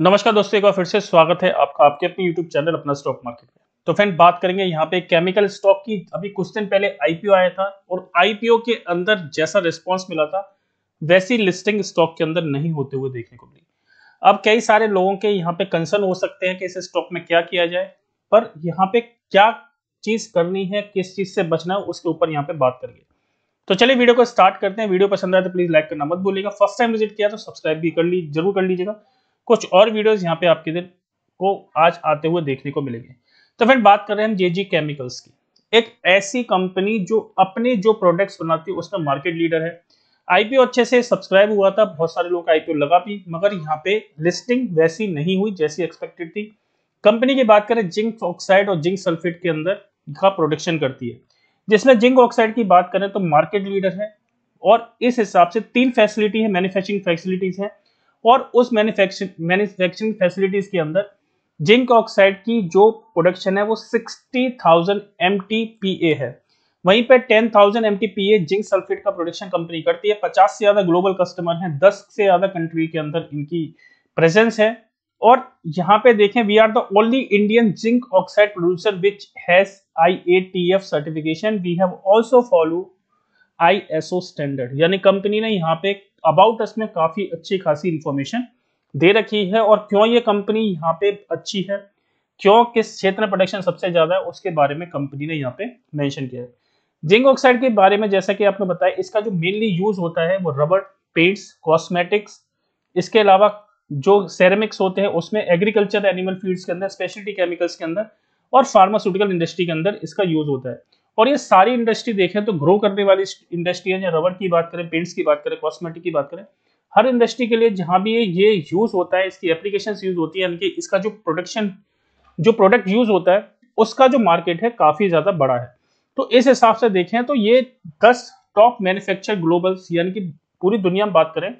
नमस्कार दोस्तों एक बार फिर से स्वागत है आपका आपके अपने YouTube चैनल अपना स्टॉक मार्केट में तो फ्रेंड बात करेंगे यहाँ पे केमिकल स्टॉक की अभी कुछ दिन पहले आईपीओ आया था और आईपीओ के अंदर जैसा रिस्पॉन्स मिला था वैसी लिस्टिंग स्टॉक के अंदर नहीं होते हुए देखने को मिली अब कई सारे लोगों के यहाँ पे कंसर्न हो सकते हैं कि इस स्टॉक में क्या किया जाए पर यहाँ पे क्या चीज करनी है किस चीज से बचना है उसके ऊपर यहाँ पे बात करेंगे तो चलिए वीडियो को स्टार्ट करते हैं वीडियो पसंद आए तो प्लीज लाइक करना मत भूलिएगा फर्स्ट टाइम विजिट किया तो सब्सक्राइब भी कर ली जरूर कर लीजिएगा कुछ और वीडियोस यहाँ पे आपके दिन को आज आते हुए देखने को मिलेंगे तो फ्रेंड बात कर रहे हैं हम जेजी केमिकल्स की एक ऐसी कंपनी जो अपने जो प्रोडक्ट्स बनाती है उसका मार्केट लीडर है आईपीओ अच्छे से सब्सक्राइब हुआ था बहुत सारे लोग आईपीओ लगा भी मगर यहाँ पे लिस्टिंग वैसी नहीं हुई जैसी एक्सपेक्टेड थी कंपनी की बात करें जिंक ऑक्साइड और जिंक सल्फेट के अंदर का प्रोडक्शन करती है जिसमें जिंक ऑक्साइड की बात करें तो मार्केट लीडर है और इस हिसाब से तीन फैसिलिटी है मैन्युफैक्चरिंग फैसिलिटीज है और उस मैन्युफैक्चरिंग मैन्युफैक्चरिंग फैसिलिटीज के अंदर जिंक ऑक्साइड की जो प्रोडक्शन है वो 60,000 थाउजेंड है वहीं पे 10,000 थाउजेंड जिंक सल्फेट का प्रोडक्शन कंपनी करती है 50 से ज़्यादा ग्लोबल कस्टमर हैं 10 से ज़्यादा कंट्री के अंदर इनकी प्रेजेंस है और यहाँ पे देखें we are the only Indian zinc oxide producer which has I certification we have also follow I S O standard यानी कंपनी ने यहाँ पे अबाउट अस में काफी अच्छी खासी इंफॉर्मेशन दे रखी है और क्यों ये कंपनी यहाँ पे अच्छी है क्यों किस क्षेत्र में प्रोडक्शन सबसे ज्यादा है उसके बारे में कंपनी ने यहाँ पे मेंशन किया है जिंक ऑक्साइड के बारे में जैसा कि आपने बताया इसका जो मेनली यूज होता है वो रबर पेंट्स कॉस्मेटिक्स इसके अलावा जो सेरेमिक्स होते हैं उसमें एग्रीकल्चर एनिमल फीड्स के अंदर स्पेशलिटी केमिकल्स के अंदर और फार्मास्यूटिकल इंडस्ट्री के अंदर इसका यूज होता है और ये सारी इंडस्ट्री देखें तो ग्रो करने वाली इंडस्ट्री है रबर की बात करें पेंट्स की बात करें कॉस्मेटिक की बात करें हर इंडस्ट्री के लिए जहां भी ये यूज होता है इसकी एप्लीकेशन यूज होती है यानी कि इसका जो प्रोडक्शन जो प्रोडक्ट यूज होता है उसका जो मार्केट है काफी ज्यादा बड़ा है तो इस हिसाब से देखें तो ये दस टॉप मैन्युफैक्चर ग्लोबल्स यानी कि पूरी दुनिया में बात करें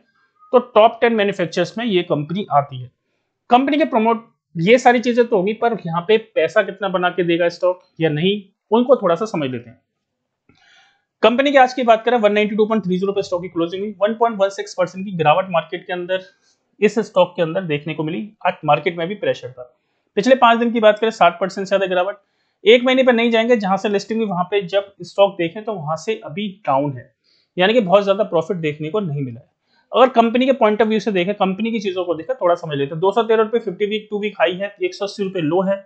तो टॉप टेन मैन्युफैक्चर में ये कंपनी आती है कंपनी के प्रमोट ये सारी चीजें तो होगी पर यहाँ पे पैसा कितना बना के देगा स्टॉक या नहीं उनको थोड़ा सा समझ लेते हैं कंपनी की आज की बात करें 192.30 पे स्टॉक की क्लोजिंग हुई 1.16 परसेंट की गिरावट मार्केट के अंदर इस स्टॉक के अंदर देखने को मिली आज मार्केट में भी प्रेशर था पिछले पांच दिन की बात करें साठ परसेंट से ज्यादा गिरावट एक महीने पर नहीं जाएंगे जहां से लिस्टिंग हुई वहां पे जब स्टॉक देखें तो वहां से अभी डाउन है यानी कि बहुत ज्यादा प्रॉफिट देखने को नहीं मिला है अगर कंपनी के पॉइंट ऑफ व्यू से देखें कंपनी की चीजों को देखें थोड़ा समझ लेते हैं दो सौ तेरह रुपये fifty week two week high है एक सौ अस्सी रुपये लो है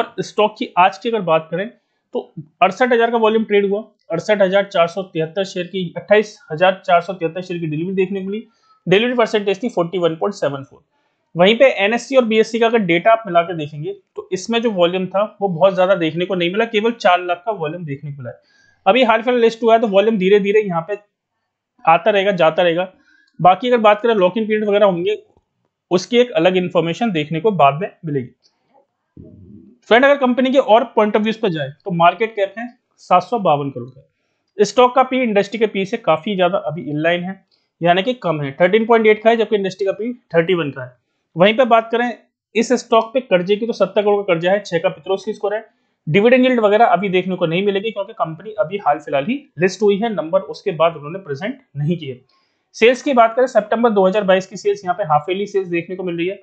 और स्टॉक की आज की अगर बात करें तो अड़सठ हजार का वॉल्यूम ट्रेड हुआ अड़सठ हजार चार सौ तिहत्तर शेयर की अट्ठाईस हजार चार सौ तिहत्तर शेयर की डिलीवरी देखने को मिली डिलीवरी परसेंटेज थी forty one point seven four वहीं पे एनएससी और बीएससी का अगर डेटा आप मिलाकर देखेंगे तो इसमें जो वॉल्यूम था वो बहुत ज्यादा देखने को नहीं मिला केवल चार लाख का वॉल्यूम देखने को मिला है अभी हाल फिलहाल लिस्ट हुआ है तो वॉल्यूम धीरे धीरे यहाँ पे आता रहेगा जाता रहेगा बाकी अगर बात करें लॉक इन पीरियड वगैरह होंगे उसकी एक अलग इन्फॉर्मेशन देखने को बाद में मिलेगी फ्रेंड अगर कंपनी के और पॉइंट ऑफ व्यू पर जाए तो मार्केट कैप है सात करोड़ का स्टॉक का पी इंडस्ट्री के पी से काफी ज्यादा अभी इनलाइन है यानी कि कम है 13.8 का है जबकि इंडस्ट्री का पी 31 का है वहीं पे बात करें इस स्टॉक पे कर्जे की तो सत्तर करोड़ का कर्जा है छह का पित्रोस की स्कोर है डिविडेंड यील्ड वगैरह अभी देखने को नहीं मिलेगी क्योंकि कंपनी अभी हाल फिलहाल ही लिस्ट हुई है नंबर उसके बाद उन्होंने प्रेजेंट नहीं किए सेल्स की बात करें सेप्टेम्बर दो की सेल्स यहाँ पे हाफ ईयरली सेल्स देखने को मिल रही है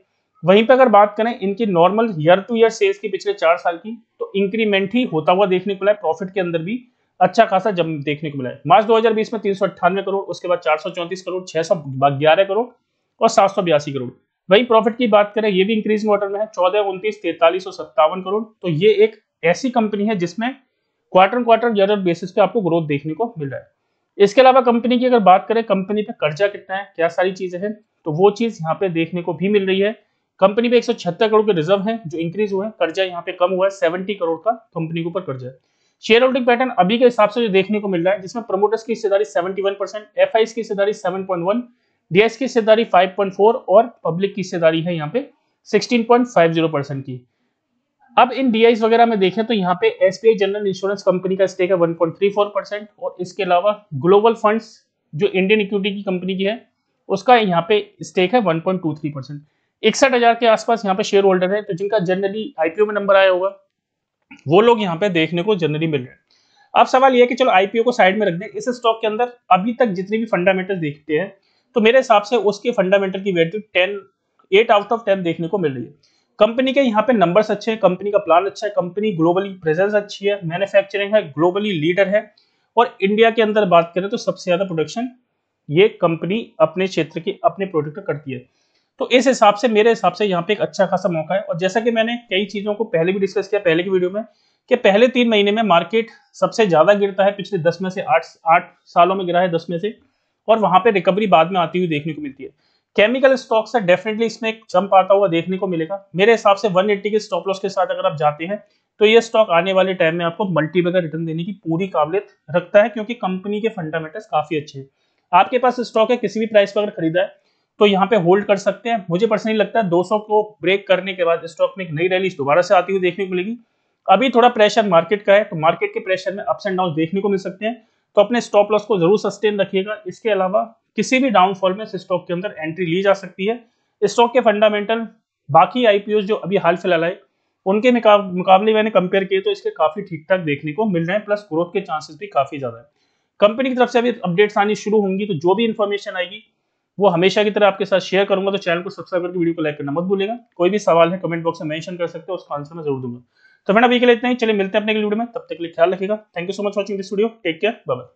वहीं पर अगर बात करें इनकी normal year to year sales की पिछले चार साल की तो इंक्रीमेंट ही होता हुआ देखने को मिला है प्रॉफिट के अंदर भी अच्छा खासा जम देखने को मिला है मार्च 2020 में तीन करोड़ उसके बाद चार करोड़ छह करोड़ और सात करोड़ वहीं प्रॉफिट की बात करें ये भी इंक्रीज क्वार्टर में है चौदह उन्तीस तैतालीस और सत्तावन करोड़ तो ये एक ऐसी कंपनी है जिसमें क्वार्टर क्वार्टर ईयर बेसिस पे आपको ग्रोथ देखने को मिल रहा है इसके अलावा कंपनी की अगर बात करें कंपनी पे कर्जा कितना है क्या सारी चीजें हैं तो वो चीज यहाँ पे देखने को भी मिल रही है कंपनी पे 176 करोड़ के रिजर्व हैं जो इंक्रीज हुए हैं कर्जा यहाँ पे कम हुआ है 70 करोड़ का कंपनी के ऊपर कर्जा है शेयर होल्डिंग पैटर्न अभी के हिसाब से जो देखने को मिल रहा है जिसमें प्रमोटर्स की हिस्सेदारी 71 परसेंट एफ की हिस्सेदारी 7.1 डीएस की हिस्सेदारी 5.4 और पब्लिक की हिस्सेदारी है यहाँ पे 16.50 परसेंट की अब इन डीआईस वगैरह में देखें तो यहाँ पे एस जनरल इंश्योरेंस कंपनी का स्टेक है 1.34 परसेंट और इसके अलावा ग्लोबल फंड जो इंडियन इक्विटी की कंपनी की है उसका यहाँ पे स्टेक है 1.23 परसेंट इकसठ हजार के आसपास यहाँ पे शेयर होल्डर है तो जिनका जनरली आईपीओ में नंबर आया होगा वो लोग यहाँ पे देखने को जनरली मिल रहे हैं अब सवाल यह है कि चलो आईपीओ को साइड में रख दें इस स्टॉक के अंदर अभी तक जितने भी फंडामेंटल देखते हैं तो मेरे हिसाब से उसके फंडामेंटल की value ten eight out of ten देखने को मिल रही है कंपनी के यहाँ पे नंबर्स अच्छे हैं कंपनी का प्लान अच्छा है कंपनी ग्लोबली प्रेजेंस अच्छी है मैन्युफैक्चरिंग है ग्लोबली लीडर है और इंडिया के अंदर बात करें तो सबसे ज्यादा प्रोडक्शन ये कंपनी अपने क्षेत्र के अपने प्रोडक्ट करती है तो इस हिसाब से मेरे हिसाब से यहाँ पे एक अच्छा खासा मौका है और जैसा कि मैंने कई चीज़ों को पहले भी डिस्कस किया पहले की वीडियो में कि पहले तीन महीने में मार्केट सबसे ज़्यादा गिरता है पिछले दस में से आठ आठ सालों में गिरा है दस में से और वहां पर रिकवरी बाद में आती हुई देखने को मिलती है केमिकल स्टॉक से डेफिनेटली इसमें एक जंप आता हुआ देखने को मिलेगा मेरे हिसाब से 180 के स्टॉप लॉस के साथ अगर आप जाते हैं तो ये स्टॉक आने वाले टाइम में आपको मल्टीबेगर रिटर्न देने की पूरी काबिलियत रखता है क्योंकि कंपनी के फंडामेंटल्स काफ़ी अच्छे हैं आपके पास स्टॉक है किसी भी प्राइस पर अगर खरीदा है तो यहाँ पे होल्ड कर सकते हैं मुझे पर्सनली लगता है 200 को ब्रेक करने के बाद स्टॉक में एक नई रैली दोबारा से आती हुई देखने को मिलेगी अभी थोड़ा प्रेशर मार्केट का है तो मार्केट के प्रेशर में अप्स एंड डाउन देखने को मिल सकते हैं तो अपने स्टॉप लॉस को जरूर सस्टेन रखिएगा इसके अलावा किसी भी डाउनफॉल में स्टॉक के अंदर एंट्री ली जा सकती है स्टॉक के फंडामेंटल बाकी आईपीओ जो अभी हाल फिलहाल आए उनके मुकाबले मैंने कंपेयर किए तो इसके काफी ठीक ठाक देखने को मिल रहे हैं प्लस ग्रोथ के चांसेस भी काफी ज्यादा है कंपनी की तरफ से अभी अपडेट्स आनी शुरू होंगी तो जो भी इन्फॉर्मेशन आएगी वो हमेशा की तरह आपके साथ शेयर करूंगा तो चैनल को सब्सक्राइब करके वीडियो को लाइक करना मत भूलेगा कोई भी सवाल है कमेंट बॉक्स में मेंशन कर सकते हो उसका आंसर मैं जरूर दूंगा तो फ्रेंड अभी के लिए इतना ही चलिए मिलते हैं अपने वीडियो में तब तक के लिए ख्याल रखिएगा thank you so much watching this video take care bye